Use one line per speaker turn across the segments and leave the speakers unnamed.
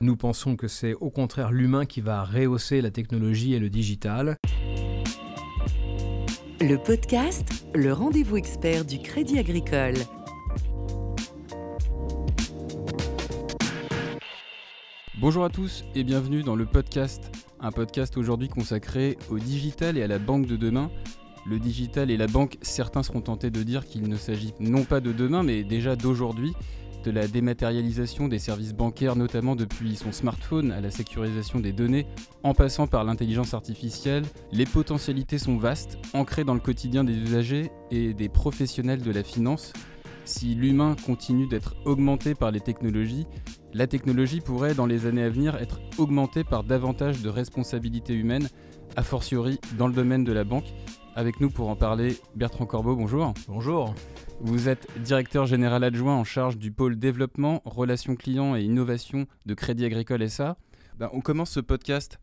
Nous pensons que c'est au contraire l'humain qui va rehausser la technologie et le digital. Le podcast, le rendez-vous expert du Crédit Agricole.
Bonjour à tous et bienvenue dans le podcast, un podcast aujourd'hui consacré au digital et à la banque de demain. Le digital et la banque, certains seront tentés de dire qu'il ne s'agit non pas de demain mais déjà d'aujourd'hui de la dématérialisation des services bancaires, notamment depuis son smartphone, à la sécurisation des données, en passant par l'intelligence artificielle, les potentialités sont vastes, ancrées dans le quotidien des usagers et des professionnels de la finance. Si l'humain continue d'être augmenté par les technologies, la technologie pourrait dans les années à venir être augmentée par davantage de responsabilités humaines, a fortiori dans le domaine de la banque. Avec nous pour en parler, Bertrand Corbeau, bonjour. Bonjour. Vous êtes directeur général adjoint en charge du pôle développement, relations clients et innovation de Crédit Agricole SA. Ben, on commence ce podcast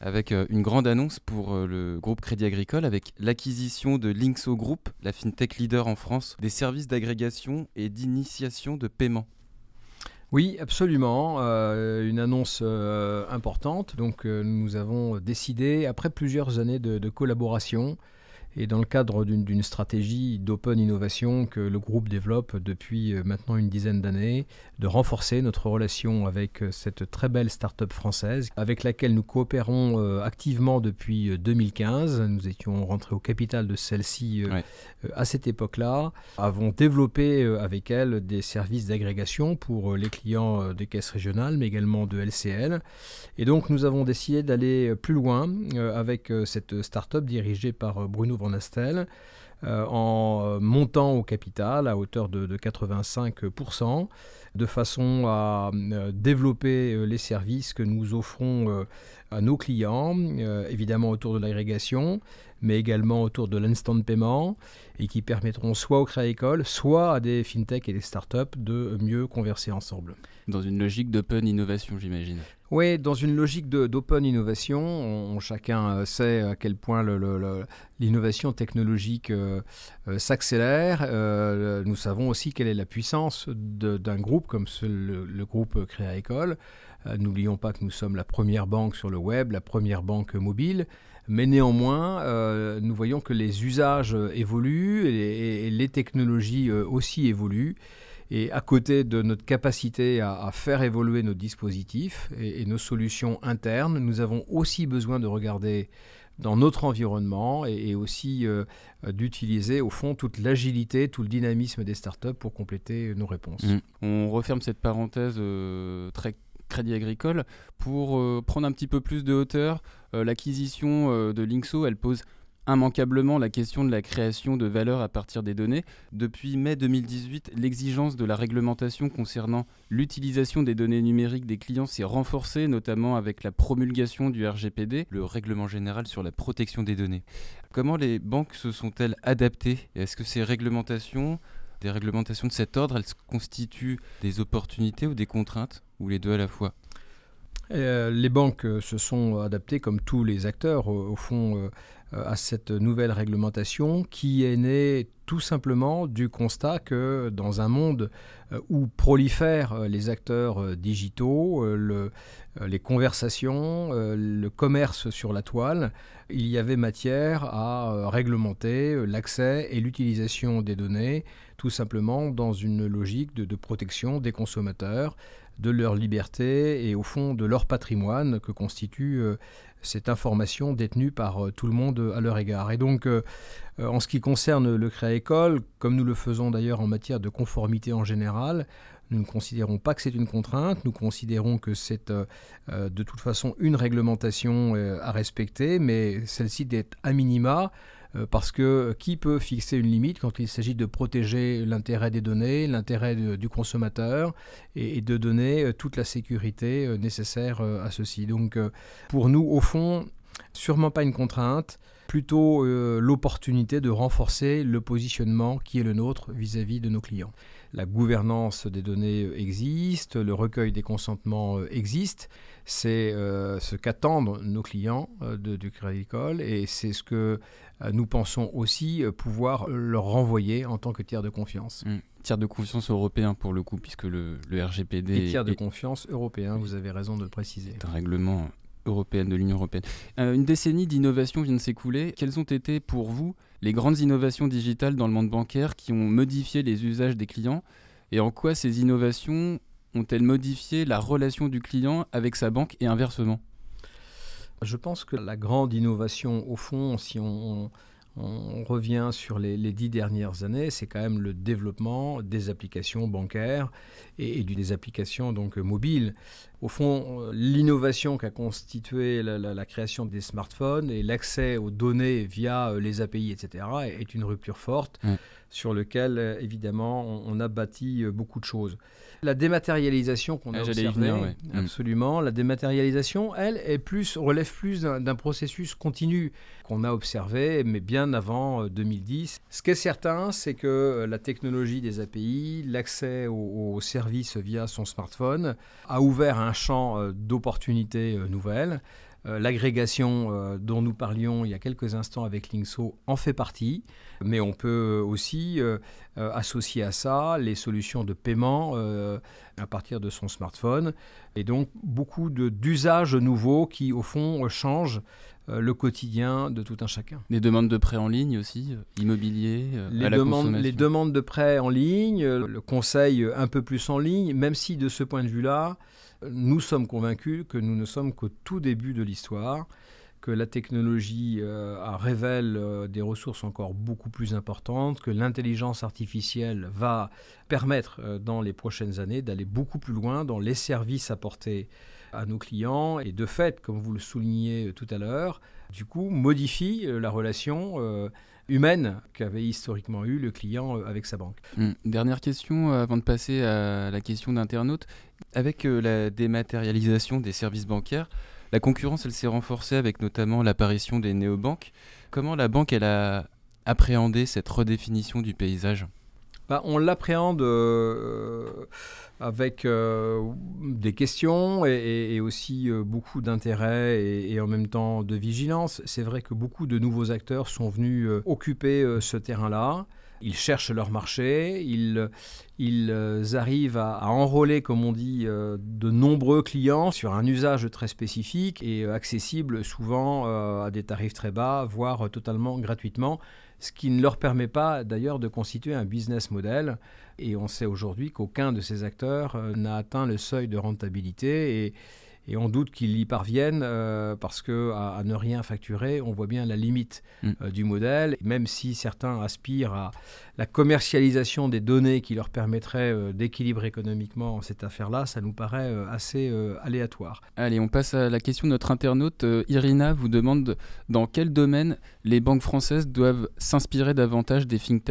avec euh, une grande annonce pour euh, le groupe Crédit Agricole avec l'acquisition de Linkso Group, la fintech leader en France des services d'agrégation et d'initiation de paiement.
Oui, absolument. Euh, une annonce importante. Donc, nous avons décidé, après plusieurs années de collaboration, et dans le cadre d'une stratégie d'open innovation que le groupe développe depuis euh, maintenant une dizaine d'années, de renforcer notre relation avec euh, cette très belle start-up française avec laquelle nous coopérons euh, activement depuis 2015. Nous étions rentrés au capital de celle-ci à cette époque-là, avons développé avec elle des services d'agrégation pour les clients des caisses régionales, mais également de LCL. Et donc nous avons décidé d'aller plus loin avec cette start-up dirigée par Bruno euh, en en euh, montant au capital à hauteur de, de 85%, de façon à euh, développer les services que nous offrons à nos clients, euh, évidemment autour de l'agrégation, mais également autour de l'instant de paiement, et qui permettront soit au créa école soit à des fintech et des startups de mieux converser ensemble.
Dans une logique d'open innovation, j'imagine.
Oui, dans une logique d'open innovation, on, chacun euh, sait à quel point l'innovation technologique euh, s'accélère. nous savons aussi quelle est la puissance d'un groupe comme le, le, groupe Créa École. Euh, n'oublions pas que nous sommes la première banque sur le web, la première banque mobile. Mais néanmoins, euh, nous voyons que les usages évoluent et, les technologies euh, aussi évoluent. Et à côté de notre capacité à, faire évoluer nos dispositifs et, nos solutions internes, nous avons aussi besoin de regarder dans notre environnement et, aussi d'utiliser au fond toute l'agilité, tout le dynamisme des startups pour compléter nos réponses. Mmh. On referme cette parenthèse
très très Crédit Agricole pour euh, prendre un petit peu plus de hauteur. Euh, l'acquisition euh, de Linkso, elle pose immanquablement la question de la création de valeur à partir des données. Depuis mai 2018, l'exigence de la réglementation concernant l'utilisation des données numériques des clients s'est renforcée, notamment avec la promulgation du RGPD, le règlement général sur la protection des données. Comment les banques se sont-elles adaptées Est-ce que ces réglementations, des réglementations de cet ordre, elles constituent des opportunités ou des contraintes ou les deux à la fois
euh, les banques euh, se sont adaptées, comme tous les acteurs, au fond, euh, à cette nouvelle réglementation qui est née tout simplement du constat que dans un monde où prolifèrent les acteurs digitaux, les conversations, le commerce sur la toile, il y avait matière à réglementer l'accès et l'utilisation des données, tout simplement dans une logique de protection des consommateurs, de leur liberté et au fond de leur patrimoine que constitue euh, cette information détenue par euh, tout le monde euh, à leur égard. Et donc, en ce qui concerne le Créa-École, comme nous le faisons d'ailleurs en matière de conformité en général, nous ne considérons pas que c'est une contrainte, nous considérons que c'est de toute façon une réglementation à respecter, mais celle-ci d'être à minima euh, parce que euh, qui peut fixer une limite quand il s'agit de protéger l'intérêt des données, l'intérêt du consommateur, et, de donner euh, toute la sécurité nécessaire à ceci. Donc pour nous, au fond, sûrement pas une contrainte, plutôt l'opportunité de renforcer le positionnement qui est le nôtre vis à -vis de nos clients la gouvernance des données existe, le recueil des consentements euh, existe. C'est euh, ce qu'attendent nos clients euh, du Crédit Agricole et c'est ce que nous pensons aussi pouvoir leur renvoyer en tant que tiers de confiance. Mmh.
Tiers de confiance européen pour le coup, puisque le, RGPD... Et tiers de
confiance européen, vous avez raison de le préciser. C'est un
règlement européenne, de l'Union européenne. Euh, une décennie d'innovations vient de s'écouler. Quelles ont été pour vous les grandes innovations digitales dans le monde bancaire qui ont modifié les usages des clients et en quoi ces innovations ont-elles modifié la relation du client avec sa banque et inversement
Je pense que la grande innovation, au fond, si on, revient sur les, dix dernières années, c'est quand même le développement des applications bancaires et, et des applications donc mobiles au fond, l'innovation qu'a constituée la, la, création des smartphones et l'accès aux données via euh, les API, etc., est une rupture forte mm. sur laquelle, euh, évidemment, on, a bâti euh, beaucoup de choses. La dématérialisation qu'on a eh, observée, mm. absolument, la dématérialisation, elle, est plus, relève plus d'un processus continu qu'on a observé, mais bien avant 2010. Ce qui est certain, c'est que la technologie des API, l'accès aux services via son smartphone, a ouvert un un champ euh, d'opportunités euh, nouvelles. Euh, l'agrégation dont nous parlions il y a quelques instants avec Linkso en fait partie, mais on peut aussi associer à ça les solutions de paiement à partir de son smartphone, et donc beaucoup d'usages nouveaux qui au fond changent le quotidien de tout un chacun.
Les demandes de prêts en ligne aussi, immobilier, les, à la demandes, les
demandes de prêt en ligne, le conseil un peu plus en ligne, même si de ce point de vue-là, nous sommes convaincus que nous ne sommes qu'au tout début de l'histoire, que la technologie euh, révèle euh, des ressources encore beaucoup plus importantes, que l'intelligence artificielle va permettre euh, dans les prochaines années d'aller beaucoup plus loin dans les services apportés à nos clients et de fait, comme vous le soulignez tout à l'heure, du coup modifie la relation humaine qu'avait historiquement eu le client euh, avec sa banque.
Hmm, dernière question euh, avant de passer à la question d'internaute. Avec euh, la dématérialisation des services bancaires, la concurrence elle s'est renforcée avec notamment l'apparition des néobanques. Comment la banque elle a appréhendé cette redéfinition du paysage
bah, on l'appréhende euh, avec euh, des questions et, aussi euh, beaucoup d'intérêt et, en même temps de vigilance. C'est vrai que beaucoup de nouveaux acteurs sont venus occuper ce terrain-là. Ils cherchent leur marché, ils, ils euh, arrivent à, à, enrôler, comme on dit, euh, de nombreux clients sur un usage très spécifique et euh, accessible souvent à des tarifs très bas, voire totalement gratuitement, ce qui ne leur permet pas d'ailleurs de constituer un business model. Et on sait aujourd'hui qu'aucun de ces acteurs n'a atteint le seuil de rentabilité et et on doute qu'ils y parviennent euh, parce que à, ne rien facturer, on voit bien la limite mm. euh, du modèle. Même si certains aspirent à la commercialisation des données qui leur permettrait euh, d'équilibrer économiquement cette affaire-là, ça nous paraît assez aléatoire.
Allez, on passe à la question de notre internaute Irina vous demande dans quel domaine les banques françaises doivent s'inspirer davantage des think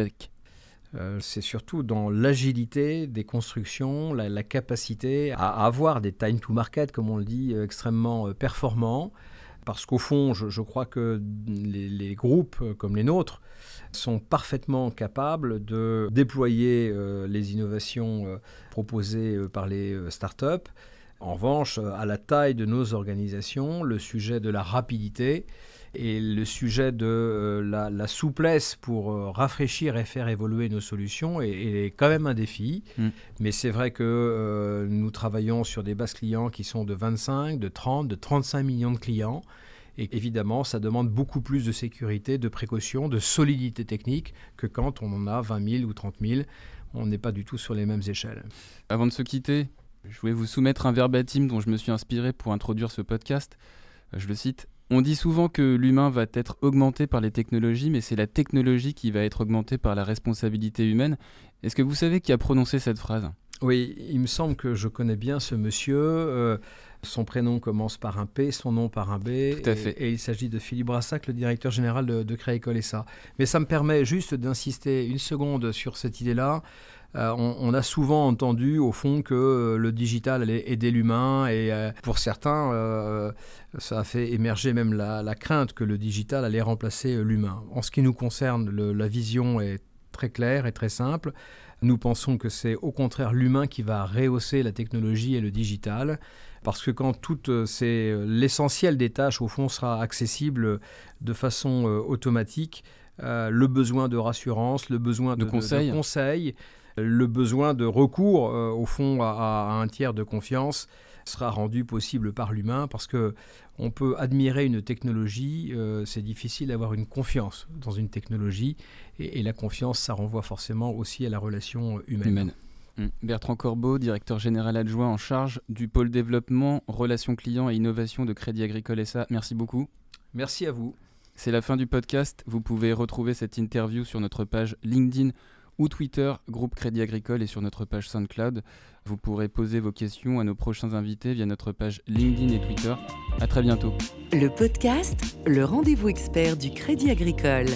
euh, c'est surtout dans l'agilité des constructions, la, capacité à, avoir des time to market, comme on le dit, euh, extrêmement euh, performants. Parce qu'au fond, je, crois que les, groupes comme les nôtres sont parfaitement capables de déployer les innovations proposées par les startups. En revanche, à la taille de nos organisations, le sujet de la rapidité et le sujet de euh, la, souplesse pour euh, rafraîchir et faire évoluer nos solutions est, quand même un défi. Mm. Mais c'est vrai que euh, nous travaillons sur des bases clients qui sont de 25, de 30, de 35 millions de clients. Et évidemment, ça demande beaucoup plus de sécurité, de précaution, de solidité technique que quand on en a 20 000 ou 30 000. On n'est pas du tout sur les mêmes échelles. Avant de se quitter, je
voulais vous soumettre un verbatim dont je me suis inspiré pour introduire ce podcast. Je le cite on dit souvent que l'humain va être augmenté par les technologies, mais c'est la technologie qui va être augmentée par la responsabilité humaine. Est-ce que vous savez qui a prononcé cette phrase
Oui, il me semble que je connais bien ce monsieur. Euh, son prénom commence par un P, son nom par un B. Tout à fait. Et il s'agit de Philippe Brassac, le directeur général de, École et ça. Mais ça me permet juste d'insister une seconde sur cette idée-là. Euh, on, a souvent entendu au fond que euh, le digital allait aider l'humain et euh, pour certains, ça a fait émerger même la, crainte que le digital allait remplacer l'humain. En ce qui nous concerne, la vision est très claire et très simple. Nous pensons que c'est au contraire l'humain qui va rehausser la technologie et le digital, parce que quand l'essentiel des tâches au fond sera accessible de façon automatique, le besoin de rassurance, le besoin de, conseil de conseils le besoin de recours, euh, au fond, à, un tiers de confiance sera rendu possible par l'humain parce que on peut admirer une technologie, euh, c'est difficile d'avoir une confiance dans une technologie et, la confiance, ça renvoie forcément aussi à la relation humaine.
Hum. Bertrand Corbeau, directeur général adjoint en charge du pôle développement, relations clients et innovation de Crédit Agricole SA. Merci beaucoup.
Merci à vous.
C'est la fin du podcast. Vous pouvez retrouver cette interview sur notre page LinkedIn ou Twitter, groupe Crédit Agricole, et sur notre page SoundCloud. Vous pourrez poser vos questions à nos prochains invités via notre page LinkedIn et Twitter. À très bientôt.
Le podcast, le rendez-vous expert du Crédit Agricole.